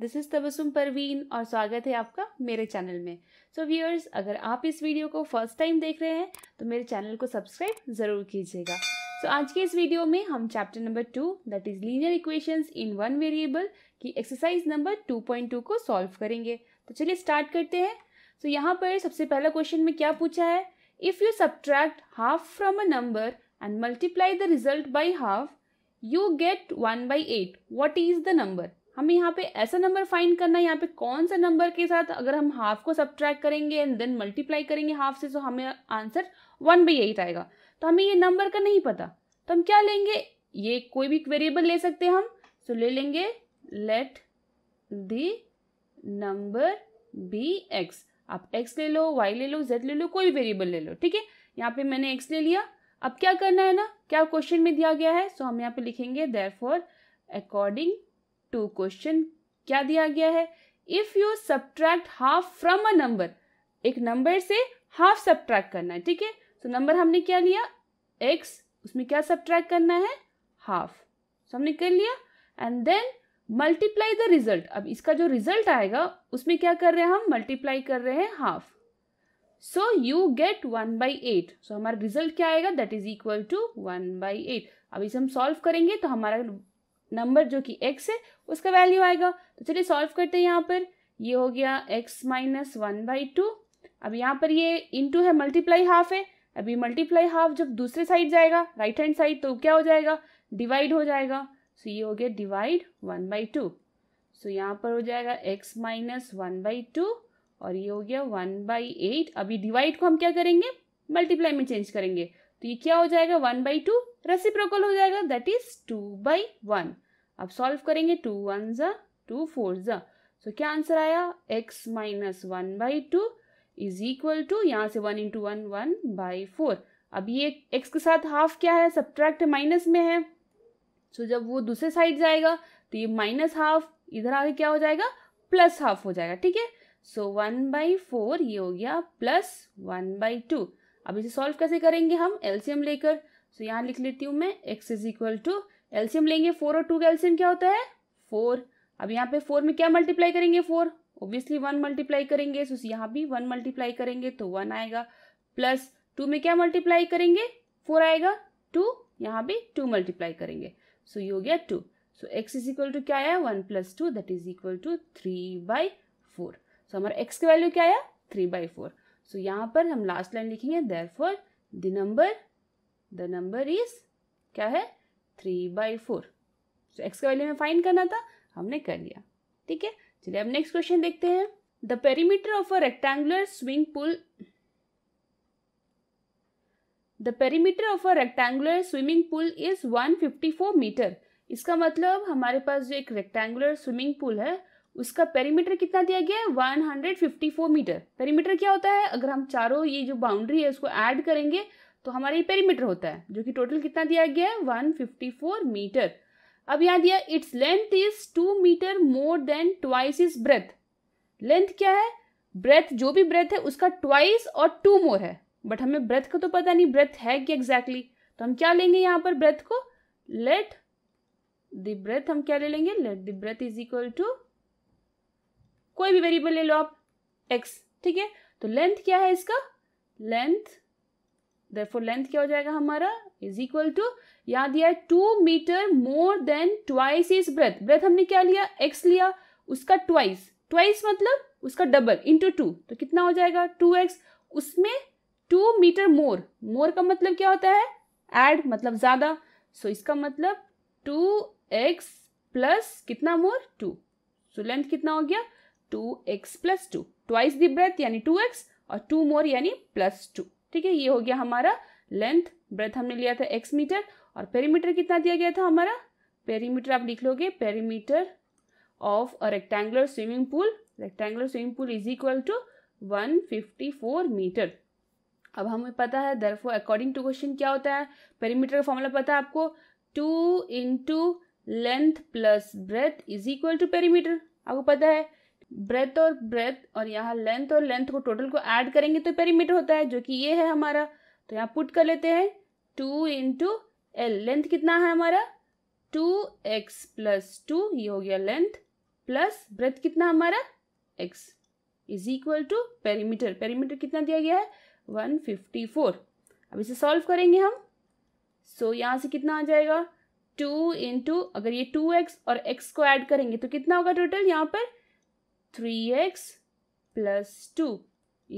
This is तबसुम Parveen और स्वागत है आपका मेरे चैनल में सो so व्यूअर्स अगर आप इस वीडियो को फर्स्ट टाइम देख रहे हैं तो मेरे चैनल को सब्सक्राइब ज़रूर कीजिएगा सो so, आज के इस वीडियो में हम chapter number two that is linear equations in one variable की exercise number two point two को सॉल्व करेंगे तो चलिए स्टार्ट करते हैं सो so, यहाँ पर सबसे पहला क्वेश्चन में क्या पूछा है if you subtract half from a number and multiply the result by half you get one by eight what is the number हमें यहाँ पे ऐसा नंबर फाइंड करना है यहाँ पे कौन सा नंबर के साथ अगर हम हाफ को सब्ट्रैक्ट करेंगे एंड देन मल्टीप्लाई करेंगे हाफ से तो हमें आंसर वन बाई एट आएगा तो हमें ये नंबर का नहीं पता तो हम क्या लेंगे ये कोई भी वेरिएबल ले सकते हैं हम सो तो so, ले लेंगे let the number be x आप एक्स ले लो वाई ले लो जेड ले लो कोई भी वेरिएबल ले लो ठीक है यहाँ पे मैंने एक्स ले लिया अब क्या करना है ना क्या क्वेश्चन में दिया गया है सो so, हम यहाँ पे लिखेंगे there for according to question क्या दिया गया है if you subtract half from a number एक नंबर से हाफ सब्ट्रैक्ट करना है ठीक है सो नंबर हमने क्या लिया एक्स उसमें क्या सब्ट्रैक्ट करना है हाफ सो so, हमने कर लिया and then multiply the result अब इसका जो रिजल्ट आएगा उसमें क्या कर रहे हैं हम मल्टीप्लाई कर रहे हैं half so you get one by eight so हमारा रिजल्ट क्या आएगा that is equal to one by eight अब इसे हम सॉल्व करेंगे तो हमारा नंबर जो कि x है उसका वैल्यू आएगा तो चलिए सॉल्व करते हैं यहाँ पर ये हो गया x minus one by two अब यहाँ पर ये इंटू है मल्टीप्लाई हाफ है अभी मल्टीप्लाई हाफ जब दूसरे साइड जाएगा राइट हैंड साइड तो क्या हो जाएगा डिवाइड हो जाएगा सो so ये हो गया divide one by two so यहाँ पर हो जाएगा x minus one by two और ये हो गया वन बाई एट अभी डिवाइड को हम क्या करेंगे मल्टीप्लाई में चेंज करेंगे तो ये क्या हो जाएगा वन बाई टू रेसिप्रोकल हो जाएगा that is two by one अब सॉल्व करेंगे टू वन ज़ा टू फोर ज़ा सो क्या आंसर आया x minus one by two is equal to यहाँ से one into one one by four अब ये एक्स के साथ हाफ क्या है सब्ट्रैक्ट माइनस में है सो so, जब वो दूसरे साइड जाएगा तो ये माइनस हाफ इधर आगे क्या हो जाएगा प्लस हाफ हो जाएगा ठीक है सो वन बाई फोर ये हो गया प्लस वन बाई टू अब इसे सॉल्व कैसे करेंगे हम एल्सियम लेकर सो so, यहाँ लिख लेती हूँ मैं x is equal to LCM लेंगे फोर और टू का एल्सियम क्या होता है फोर अब यहाँ पे फोर में क्या मल्टीप्लाई करेंगे फोर ओब्वियसली वन मल्टीप्लाई करेंगे सो so, यहाँ भी वन मल्टीप्लाई करेंगे तो वन आएगा प्लस टू में क्या मल्टीप्लाई करेंगे फोर आएगा टू यहाँ भी टू मल्टीप्लाई करेंगे सो so, ये हो गया two so x is equal to क्या आया one plus two that is equal to three by four so so, हमारा एक्स का वैल्यू क्या आया थ्री बाई फोर सो यहाँ पर हम लास्ट लाइन लिखेंगे therefore the number the number is क्या है three by four so x का वैल्यू हमें फाइन करना था हमने कर लिया ठीक है चलिए अब नेक्स्ट क्वेश्चन देखते हैं the perimeter of a rectangular swing pool the perimeter of a rectangular swimming pool is one fifty four metre इसका मतलब हमारे पास जो एक रेक्टेंगुलर स्विमिंग पूल है उसका पेरीमीटर कितना दिया गया है 154 मीटर पेरीमीटर क्या होता है अगर हम चारों ये जो बाउंड्री है उसको ऐड करेंगे तो हमारा ये पेरीमीटर होता है जो कि टोटल कितना दिया गया है 154 मीटर अब यहाँ दिया its length is two metre more than twice is breadth length क्या है ब्रेथ जो भी ब्रेथ है उसका ट्वाइस और टू मोर है बट हमें ब्रेथ का तो पता नहीं ब्रेथ है क्या एग्जैक्टली exactly. तो हम क्या लेंगे यहाँ पर ब्रेथ को लेट द ब्रेथ हम क्या ले लेंगे let the breadth is equal to कोई भी वेरिएबल ले लो आप एक्स ठीक है तो लेंथ क्या है इसका लेंथ देयरफॉर लेंथ क्या हो जाएगा हमारा इज इक्वल टू याद दिया है two metre more than twice is breadth breadth हमने क्या लिया एक्स लिया उसका ट्वाइस ट्वाइस मतलब उसका डबल इंटू टू तो कितना हो जाएगा टू एक्स उसमें टू मीटर मोर मोर का मतलब क्या होता है एड मतलब ज़्यादा सो so, इसका मतलब टू एक्स प्लस कितना मोर टू सो लेंथ कितना हो गया two x plus two twice the breadth यानी टू एक्स और टू मोर यानी प्लस टू ठीक है ये हो गया हमारा लेंथ ब्रेथ हमने लिया था एक्स मीटर और पेरीमीटर कितना दिया गया था हमारा पेरीमीटर आप लिख लोगे perimeter of a rectangular swimming pool rectangular swimming pool is equal to four metre अब हमें पता है दरफो अकॉर्डिंग टू क्वेश्चन क्या होता है पेरीमीटर का फॉर्मूला पता है आपको two into length plus breadth is equal to perimeter आपको पता है ब्रेथ और ब्रेथ और यहाँ लेंथ और लेंथ को टोटल को ऐड करेंगे तो पेरीमीटर होता है जो कि ये है हमारा तो यहाँ पुट कर लेते हैं टू इंटू एल लेंथ कितना है हमारा टू एक्स प्लस टू ये हो गया लेंथ प्लस ब्रेथ कितना हमारा x is equal to perimeter perimeter कितना दिया गया है वन फिफ्टी फोर अब इसे सॉल्व करेंगे हम सो so, यहाँ से कितना आ जाएगा टू इंटू अगर ये टू एक्स और एक्स को ऐड करेंगे तो कितना होगा टोटल यहाँ पर 3x plus two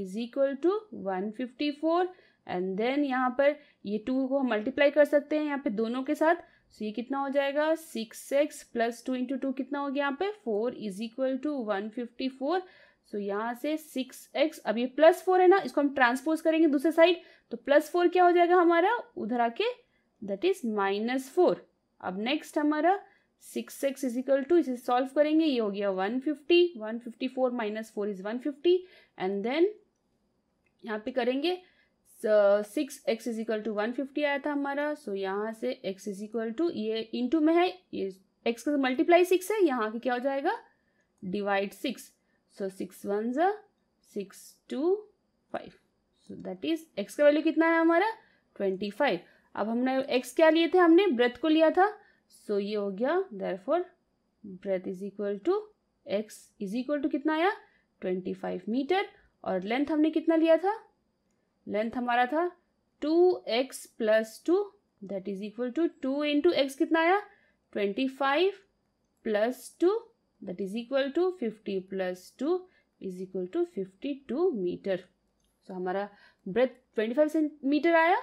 is equal to one fifty four and then यहाँ पर ये टू को हम मल्टीप्लाई कर सकते हैं यहाँ पे दोनों के साथ सो so ये कितना हो जाएगा six x plus two into two कितना हो गया यहाँ पे four is equal to one fifty four so यहाँ से सिक्स एक्स अब ये प्लस फोर है ना इसको हम ट्रांसपोज करेंगे दूसरे साइड तो प्लस फोर क्या हो जाएगा हमारा उधर आके दैट इज माइनस फोर अब नेक्स्ट हमारा six x is equal to इसे सॉल्व करेंगे ये हो गया one fifty one fifty four minus four is one fifty and then यहाँ पे करेंगे six x is equal to one fifty आया था हमारा सो so, यहाँ से एक्स इज इक्वल टू ये इंटू में है ये एक्स का मल्टीप्लाई सिक्स है यहाँ पे क्या हो जाएगा divide six so six one six two five so that is x का वैल्यू कितना है हमारा ट्वेंटी फाइव अब हमने एक्स क्या लिए थे हमने ब्रेथ को लिया था सो ये हो गया there for breadth is equal to x is equal to कितना आया ट्वेंटी फाइव मीटर और लेंथ हमने कितना लिया था लेंथ हमारा था two x plus two that is equal to two into x कितना आया twenty five plus two that is equal to fifty plus two is equal to fifty two metre so हमारा breadth twenty five metre आया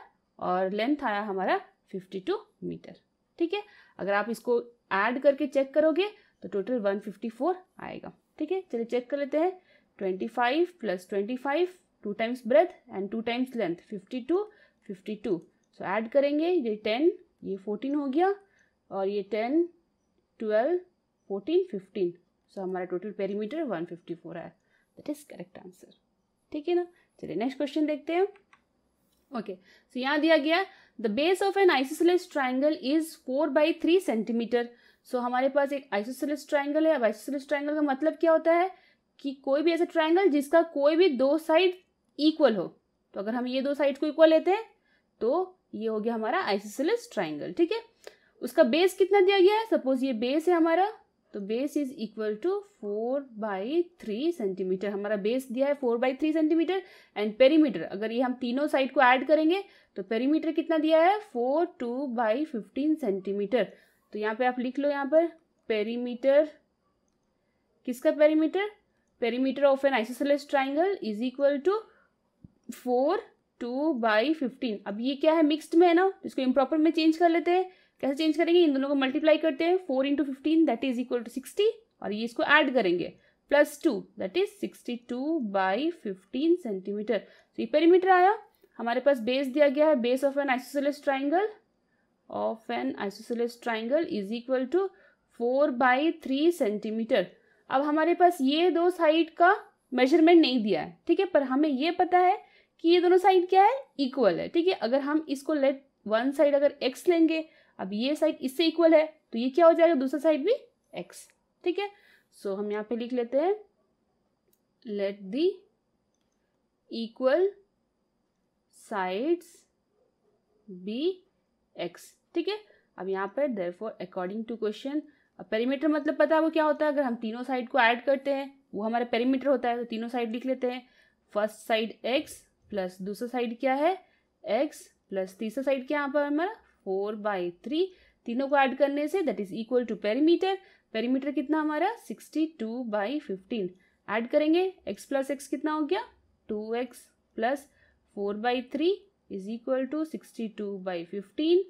और length आया हमारा fifty two metre ठीक है अगर आप इसको ऐड करके चेक करोगे तो टोटल 154 आएगा ठीक है चलिए चेक कर लेते हैं 25 plus 25 two times breadth and two times length 52 52 so so, add करेंगे ये 10 ये 14 हो गया और ये 10 12 14 15 सो हमारा टोटल पेरीमीटर 154 है दैट इज करेक्ट आंसर ठीक है ना चलिए नेक्स्ट क्वेश्चन देखते हैं ओके सो यहाँ दिया गया the base of an isosceles triangle is four by three centimetre so हमारे पास एक आइसोसलेस ट्राइंगल है अब आइसोसलेस ट्राइंगल का मतलब क्या होता है कि कोई भी ऐसा ट्राइंगल जिसका कोई भी दो साइड इक्वल हो तो अगर हम ये दो साइड को इक्वल लेते हैं तो ये हो गया हमारा आइसोसलेस ट्राइंगल ठीक है उसका बेस कितना दिया गया है सपोज ये बेस है हमारा तो base is equal to four by three centimetre हमारा बेस दिया है four by three centimetre and perimeter अगर ये हम तीनों साइड को ऐड करेंगे तो पेरीमीटर कितना दिया है four two by fifteen centimetre तो यहाँ पे आप लिख लो यहाँ पर पेरीमीटर किसका perimeter perimeter of an isosceles triangle is equal to four two by fifteen अब ये क्या है मिक्सड में है ना तो इसको इम्प्रॉपर में चेंज कर लेते हैं कैसे चेंज करेंगे इन दोनों को मल्टीप्लाई करते हैं four into fifteen that is equal to sixty और ये इसको ऐड करेंगे plus two that is sixty two by fifteen centimetre तो ये पेरीमीटर आया हमारे पास बेस दिया गया है base of an isosceles triangle of an isosceles triangle is equal to four by three centimetre अब हमारे पास ये दो साइड का मेजरमेंट नहीं दिया है ठीक है पर हमें ये पता है कि ये दोनों साइड क्या है इक्वल है ठीक है अगर हम इसको लेट वन साइड अगर एक्स लेंगे अब ये साइड इससे इक्वल है तो ये क्या हो जाएगा दूसरा साइड भी एक्स ठीक है सो हम यहाँ पे लिख लेते हैं let the equal sides be x ठीक है अब यहाँ पर there for according to question अब पेरीमीटर मतलब पता है वो क्या होता है अगर हम तीनों साइड को ऐड करते हैं वो हमारा पेरीमीटर होता है तो तीनों साइड लिख लेते हैं फर्स्ट साइड एक्स प्लस दूसरा साइड क्या है एक्स प्लस तीसरा साइड क्या यहाँ पर हमारा फोर बाई थ्री तीनों को ऐड करने से that is equal to perimeter perimeter कितना हमारा sixty two by fifteen add करेंगे एक्स प्लस एक्स कितना हो गया two x plus four by three is equal to sixty two by fifteen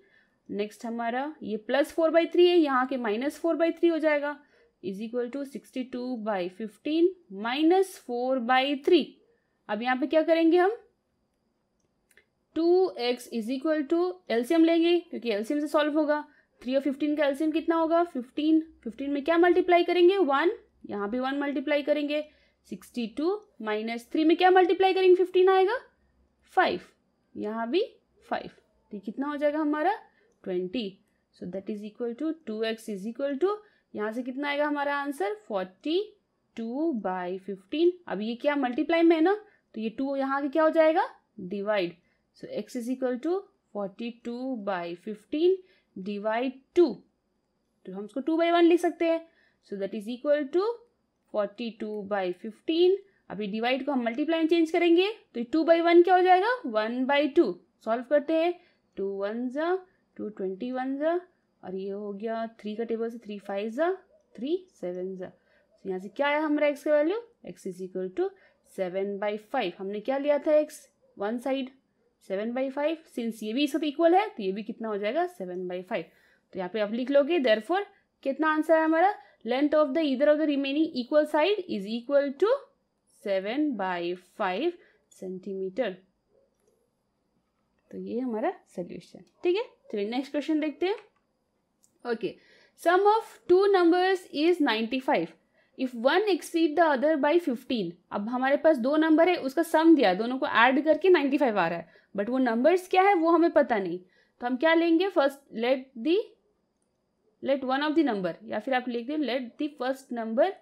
next हमारा ये प्लस फोर बाई थ्री है यहाँ के माइनस फोर बाई थ्री हो जाएगा is equal to sixty two by fifteen minus four by three अब यहाँ पे क्या करेंगे हम two x is equal to LCM लेंगे क्योंकि एल्सियम से सॉल्व होगा थ्री और फिफ्टीन का एल्सियम कितना होगा फिफ्टीन फिफ्टीन में क्या मल्टीप्लाई करेंगे वन यहाँ भी वन मल्टीप्लाई करेंगे सिक्सटी टू माइनस थ्री में क्या मल्टीप्लाई करेंगे फिफ्टीन आएगा फाइव यहाँ भी फाइव तो कितना हो जाएगा हमारा twenty so that is equal to two x is equal to यहाँ से कितना आएगा हमारा answer forty two by fifteen अब ये क्या मल्टीप्लाई में है ना तो ये टू यहाँ के क्या हो जाएगा divide so x is equal to 42 by 15 divide two तो हम इसको टू बाई वन लिख सकते हैं so that is equal to forty two by fifteen अभी डिवाइड को हम मल्टीप्लाई में चेंज करेंगे तो टू बाई वन क्या हो जाएगा वन बाई टू सॉल्व करते हैं टू वन ज़ा टू ट्वेंटी वन ज़ा और ये हो गया थ्री का टेबल से थ्री फाइव ज़ा 3 सेवन ज़ा तो यहाँ से क्या आया हमारा एक्स का value x is equal to seven by five हमने क्या लिया था x one side seven by five since ये भी इसका इक्वल है तो ये भी कितना हो जाएगा सेवन बाई फाइव तो यहाँ पे आप लिख लोगे देर फोर कितना आंसर है हमारा लेंथ ऑफ द इधर of the remaining equal side is equal to seven by five centimetre तो ये हमारा सोल्यूशन ठीक है चलिए नेक्स्ट क्वेश्चन देखते हैं okay sum of two numbers is ninety five if one exceed the other by fifteen अब हमारे पास दो नंबर है उसका सम दिया दोनों को ऐड करके नाइन्टी फाइव आ रहा है बट वो नंबर्स क्या है वो हमें पता नहीं तो हम क्या लेंगे first let the let one of the number या फिर आप लिख दें let the first number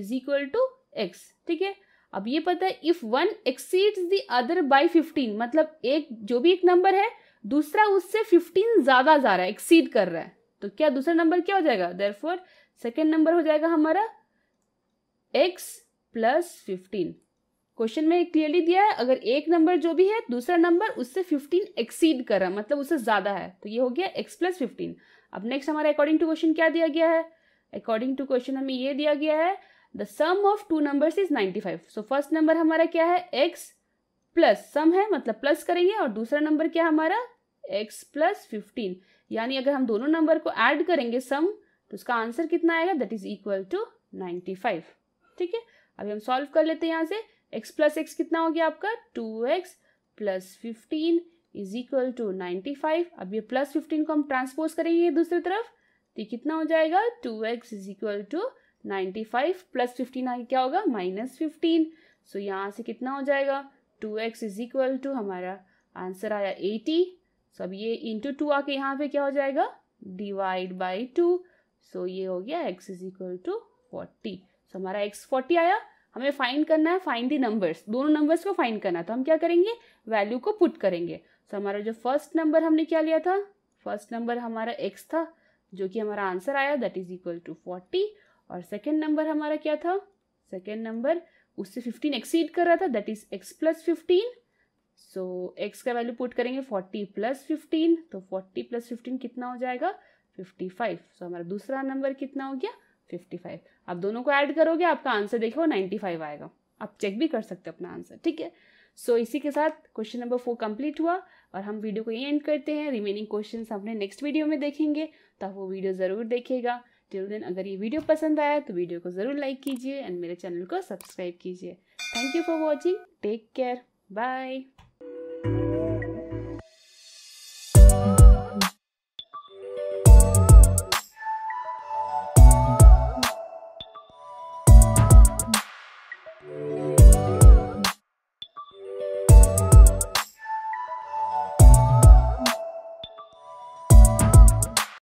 is equal to x ठीक है अब ये पता है if one exceeds the other by fifteen मतलब एक जो भी एक नंबर है दूसरा उससे फिफ्टीन ज्यादा जा रहा है एक्सीड कर रहा है तो क्या दूसरा नंबर क्या हो जाएगा देर सेकेंड नंबर हो जाएगा हमारा एक्स प्लस फिफ्टीन क्वेश्चन में क्लियरली दिया है अगर एक नंबर जो भी है दूसरा नंबर उससे फिफ्टीन एक्सीड करा मतलब उससे ज़्यादा है तो ये हो गया एक्स प्लस फिफ्टीन अब नेक्स्ट हमारा अकॉर्डिंग टू क्वेश्चन क्या दिया गया है अकॉर्डिंग टू क्वेश्चन हमें ये दिया गया है the sum of two numbers is 95 so first number हमारा क्या है एक्स प्लस सम है मतलब प्लस करेंगे और दूसरा नंबर क्या हमारा एक्स प्लस फिफ्टीन यानी अगर हम दोनों नंबर को ऐड करेंगे सम तो उसका आंसर कितना आएगा that is equal to five ठीक है अभी हम सॉल्व कर लेते हैं यहाँ से एक्स प्लस एक्स कितना हो गया आपका two x plus fifteen is equal to ninety five अब ये प्लस फिफ्टीन को हम ट्रांसपोज करेंगे दूसरी तरफ तो ये कितना हो जाएगा two x is equal to ninety five plus fifteen आगे क्या होगा माइनस फिफ्टीन सो यहाँ से कितना हो जाएगा two x is equal to हमारा आंसर आया एटी सो अब ये इंटू टू आके यहाँ पे क्या हो जाएगा डिवाइड बाई टू सो ये हो गया x is equal to forty so हमारा एक्स फोर्टी आया हमें फाइंड करना है फाइंड दी नंबर्स दोनों नंबर्स को फाइंड करना तो हम क्या करेंगे वैल्यू को पुट करेंगे सो so, हमारा जो फर्स्ट नंबर हमने क्या लिया था फर्स्ट नंबर हमारा एक्स था जो कि हमारा आंसर आया that is equal to forty और सेकेंड नंबर हमारा क्या था सेकेंड नंबर उससे फिफ्टीन एक्सीड कर रहा था that is x plus fifteen so x का वैल्यू पुट करेंगे फोर्टी प्लस फिफ्टीन तो फोर्टी प्लस फिफ्टीन कितना हो जाएगा फिफ्टी फाइव सो हमारा दूसरा नंबर कितना हो गया फिफ्टी फाइव आप दोनों को ऐड करोगे आपका आंसर वो नाइन्टी फाइव आएगा आप चेक भी कर सकते हो अपना आंसर ठीक है सो so, इसी के साथ क्वेश्चन नंबर फोर कंप्लीट हुआ और हम वीडियो को ये एंड करते हैं रिमेनिंग क्वेश्चन अपने नेक्स्ट वीडियो में देखेंगे तो आप वो वीडियो ज़रूर देखेगा टिल देन अगर ये वीडियो पसंद आया तो वीडियो को ज़रूर लाइक कीजिए एंड मेरे चैनल को सब्सक्राइब कीजिए thank you for watching take care bye